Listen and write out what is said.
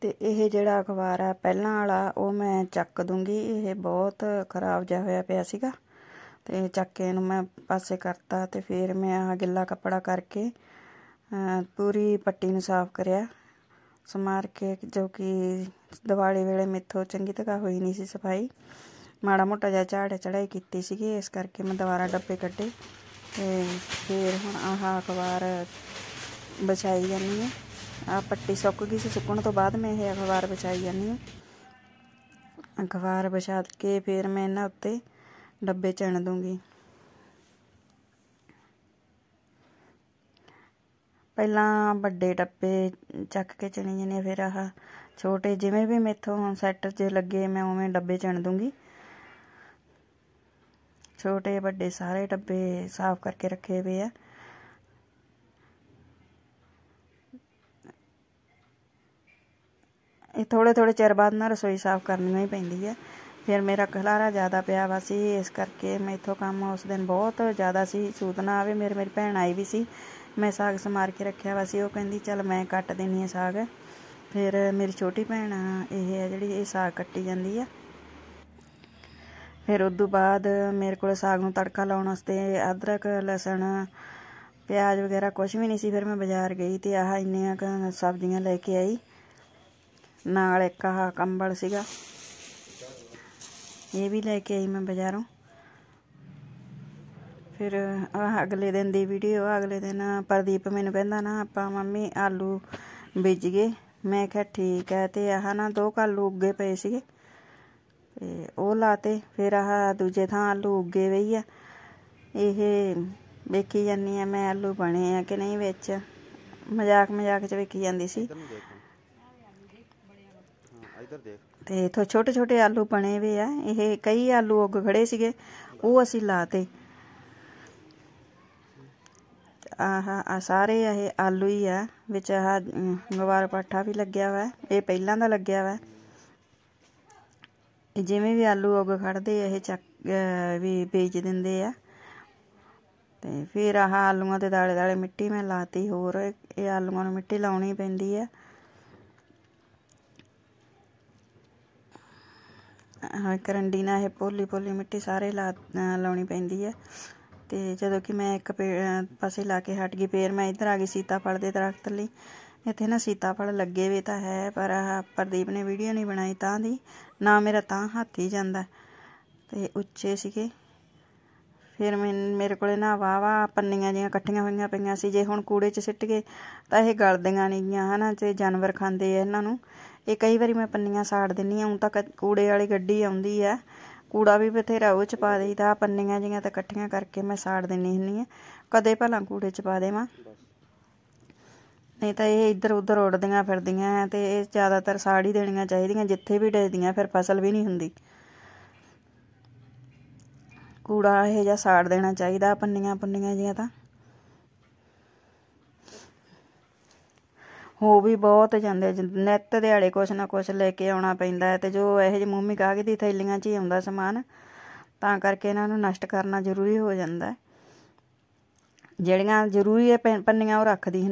ਤੇ ਇਹ ਜਿਹੜਾ ਅਖਬਾਰ ਆ ਪਹਿਲਾਂ ਵਾਲਾ ਉਹ ਮੈਂ ਚੱਕ ਦੂੰਗੀ ਇਹ ਬਹੁਤ ਖਰਾਬ ਜਿਹਾ ਹੋਇਆ ਪਿਆ ਸੀਗਾ ਤੇ ਚੱਕ ਕੇ ਇਹਨੂੰ ਮੈਂ ਪਾਸੇ ਕਰਤਾ ਤੇ ਫਿਰ ਮੈਂ ਆ ਗਿੱਲਾ ਕੱਪੜਾ ਕਰਕੇ ਪੂਰੀ ਪੱਟੀ ਨੂੰ ਸਾਫ਼ ਕਰਿਆ ਸਮਾਰ ਕੇ ਜੋ ਕਿ ਦਿਵਾਲੀ ਵੇਲੇ ਮਿੱਥੋਂ ਚੰਗੀ ਤਰ੍ਹਾਂ ਹੋਈ ਨਹੀਂ ਸੀ ਸਫਾਈ ਮਾੜਾ ਮੋਟਾ ਜਿਹਾ ਝਾੜਾ ਚੜਾਈ ਕੀਤੀ ਸੀਗੀ ਇਸ ਕਰਕੇ ਮੈਂ ਦੁਬਾਰਾ ਡੱਬੇ ਕੱਢੇ ਤੇ ਫਿਰ ਹੁਣ ਆਹ ਅਖਬਾਰ ਬਚਾਈ ਜਾਂਦੀ ਹੈ पट्टी सुक गई सी सुकन तो बाद में यह अखबार बिछाई जानी अखबार बिछा के फिर मैं इन्होंने उत्ते डब्बे चिण दूंगी पहला बड़े डब्बे चक के चिणी जाने फिर आह छोटे जिमें भी मेथों हम सैट ज लगे मैं उमें डब्बे चिण दूंगी छोटे बड़े सारे डब्बे साफ करके रखे हुए है ਇਹ ਥੋੜੇ ਥੋੜੇ ਚਿਰ ਬਾਅਦ ਨਾ ਰਸੋਈ ਸਾਫ਼ ਕਰਨੀ ਨਹੀਂ ਪੈਂਦੀ ਹੈ ਫਿਰ ਮੇਰਾ ਖਲਾਰਾ ਜ਼ਿਆਦਾ ਪਿਆ ਵਾ ਸੀ ਇਸ ਕਰਕੇ ਮੈਥੋਂ ਕੰਮ ਉਸ ਦਿਨ ਬਹੁਤ ਜ਼ਿਆਦਾ ਸੀ ਸੂਤਨਾ ਆਵੇ ਮੇਰੇ ਮੇਰੀ ਭੈਣ ਆਈ ਵੀ ਸੀ ਮੈਂ ਸਾਗ ਸਮਾਰ ਕੇ ਰੱਖਿਆ ਵਾ ਸੀ ਉਹ ਕਹਿੰਦੀ ਚੱਲ ਮੈਂ ਕੱਟ ਦੇਣੀ ਹੈ ਸਾਗ ਫਿਰ ਮੇਰੀ ਛੋਟੀ ਭੈਣ ਇਹ ਹੈ ਜਿਹੜੀ ਇਹ ਸਾਗ ਕੱਟੀ ਜਾਂਦੀ ਆ ਫਿਰ ਉਸ ਤੋਂ ਬਾਅਦ ਮੇਰੇ ਕੋਲ ਸਾਗ ਨੂੰ ਤੜਕਾ ਲਾਉਣ ਵਾਸਤੇ ਅਦਰਕ ਲਸਣ ਪਿਆਜ਼ ਵਗੈਰਾ ਕੁਝ ਵੀ ਨਹੀਂ ਸੀ ਫਿਰ ਮੈਂ ਬਾਜ਼ਾਰ ਗਈ ਤੇ ਆਹ ਇੰਨੀਆਂ ਸਬਜ਼ੀਆਂ ਲੈ ਕੇ ਆਈ ਨਾਲ ਇੱਕ ਆਹ ਕੰਬਲ ਸੀਗਾ ਇਹ ਵੀ ਲੈ ਕੇ ਆਈ ਮੈਂ ਬਾਜ਼ਾਰੋਂ ਫਿਰ ਆਹ ਅਗਲੇ ਦਿਨ ਦੀ ਵੀਡੀਓ ਅਗਲੇ ਦਿਨ ਪ੍ਰਦੀਪ ਮੈਨੂੰ ਕਹਿੰਦਾ ਨਾ ਆਪਾਂ ਮੰਮੀ ਆਲੂ ਬੀਜ ਗਏ ਮੈਂ ਕਿਹਾ ਠੀਕ ਹੈ ਤੇ ਆਹ ਨਾ ਦੋ ਕਾਲੂ ਉੱਗੇ ਪਏ ਸੀਗੇ ਤੇ ਉਹ ਲਾਤੇ ਫਿਰ ਆਹ ਦੂਜੇ ਥਾਂ ਆਲੂ ਉੱਗੇ ਵਈ ਆ ਇਹ ਵੇਖੀ ਜਾਂਦੀ ਆ ਮੈਂ ਆਲੂ ਬਣੇ ਆ ਕਿ ਨਹੀਂ ਵਿੱਚ ਮਜ਼ਾਕ ਮਜ਼ਾਕ ਚ ਵੇਖੀ ਜਾਂਦੀ ਸੀ ਤੇ ਇਥੋਂ ਛੋਟੇ ਛੋਟੇ ਆਲੂ ਬਣੇ ਵੇ ਆ ਇਹ ਕਈ ਆਲੂ ਉੱਗ ਖੜੇ ਸੀਗੇ ਉਹ ਅਸੀਂ ਲਾਤੇ ਆਹ ਆ ਸਾਰੇ ਇਹ ਆਲੂ ਹੀ ਆ ਵਿੱਚ ਆਹ ਗਵਾਰ ਪਾਠਾ ਵੀ ਲੱਗਿਆ ਹੋਇਆ ਇਹ ਪਹਿਲਾਂ ਦਾ ਲੱਗਿਆ ਹੋਇਆ ਜਿਵੇਂ ਵੀ ਆਲੂ ਉੱਗ ਖੜਦੇ ਇਹ ਚੱਕ ਵੀ ਵੇਚ ਦਿੰਦੇ ਆ ਤੇ ਫਿਰ ਆਹ ਆਲੂਆਂ ਦੇ ਦਾਲੇ ਦਾਲੇ ਮਿੱਟੀ ਮੈਂ ਲਾਤੀ ਹੋਰ ਇਹ ਆਲੂਆਂ ਨੂੰ ਮਿੱਟੀ ਲਾਉਣੀ ਪੈਂਦੀ ਆ ਕਰੰਡੀ ਨਾਲ ਇਹ ਪੋਲੀ ਪੋਲੀ ਮਿੱਟੀ ਸਾਰੇ ਲਾ ਲਾਉਣੀ ਪੈਂਦੀ ਹੈ ਤੇ ਜਦੋਂ ਕਿ ਮੈਂ ਇੱਕ ਪਾਸੇ ਲਾ ਕੇ ਹਟ ਗਈ ਫੇਰ ਮੈਂ ਇੱਧਰ ਆ ਗਈ ਸੀਤਾਫਲ ਦੇ ਦਰਖਤ ਲਈ ਇੱਥੇ ਨਾ ਸੀਤਾਫਲ ਲੱਗੇ ਵੇ ਤਾਂ ਹੈ ਪਰ ਪ੍ਰਦੀਪ ਨੇ ਵੀਡੀਓ ਨਹੀਂ ਬਣਾਈ ਤਾਂ ਦੀ ਨਾ ਮੇਰਾ ਤਾਂ ਹੱਥ ਹੀ ਜਾਂਦਾ ਤੇ ਉੱਚੇ ਸੀਗੇ ਫਿਰ ਮੇਰੇ ਕੋਲੇ ਨਾ ਵਾਵਾ ਪੰਨੀਆਂ ਜੀਆਂ ਇਕੱਠੀਆਂ ਹੋਈਆਂ ਪਈਆਂ ਸੀ ਜੇ ਹੁਣ ਕੂੜੇ 'ਚ ਸਿੱਟ ਗਏ ਤਾਂ ਇਹ ਗਲਦੀਆਂ ਨਹੀਂਆਂ ਹਨਾ ਤੇ ਜਾਨਵਰ ਖਾਂਦੇ ਆ ਇਹਨਾਂ ਨੂੰ ਇਹ ਕਈ ਵਾਰੀ ਮੈਂ ਪੰਨੀਆਂ ਸਾੜ ਦਿੰਨੀ ਆ ਹੁਣ ਤਾਂ ਕੂੜੇ ਵਾਲੀ ਗੱਡੀ ਆਉਂਦੀ ਆ ਕੂੜਾ ਵੀ ਬਥੇਰਾ ਉਹ 'ਚ ਪਾ ਦੇਈਦਾ ਪੰਨੀਆਂ ਜੀਆਂ ਤਾਂ ਇਕੱਠੀਆਂ ਕਰਕੇ ਮੈਂ ਸਾੜ ਦਿੰਨੀ ਹੁੰਨੀ ਆ ਕਦੇ ਭਲਾ ਕੂੜੇ 'ਚ ਪਾ ਦੇਵਾਂ ਨਹੀਂ ਤਾਂ ਇਹ ਇੱਧਰ ਉੱਧਰ ਉੱਡਦੀਆਂ ਫਿਰਦੀਆਂ ਤੇ ਇਹ ਜ਼ਿਆਦਾਤਰ ਸਾੜ ਹੀ ਦੇਣੀਆਂ ਚਾਹੀਦੀਆਂ ਜਿੱਥੇ ਵੀ ਡੇਦੀਆਂ ਫਿਰ ਫਸਲ ਵੀ ਨਹੀਂ ਹੁੰਦੀ ਕੂੜਾ ਇਹ ਜਿਹਾ ਸਾੜ ਦੇਣਾ ਚਾਹੀਦਾ ਪੰਨੀਆਂ ਪੰਨੀਆਂ ਜੀਆਂ ਤਾਂ ਹੋ ਵੀ ਬਹੁਤ ਜਾਂਦੇ ਨਿੱਤ ਦਿਹਾੜੇ ਕੁਛ ਨਾ ਕੁਛ ਲੈ ਕੇ ਆਉਣਾ ਪੈਂਦਾ ਤੇ ਜੋ ਇਹੋ ਜਿਹੇ ਮੂਮੀ ਕਾਗਜ਼ ਦੀ ਥੈਲੀਆਂ 'ਚ ਹੀ ਆਉਂਦਾ ਸਮਾਨ ਤਾਂ ਕਰਕੇ ਇਹਨਾਂ ਨੂੰ ਨਸ਼ਟ ਕਰਨਾ ਜ਼ਰੂਰੀ ਹੋ ਜਾਂਦਾ ਜਿਹੜੀਆਂ ਜ਼ਰੂਰੀ ਹੈ ਪੰਨੀਆਂ ਉਹ ਰੱਖਦੀ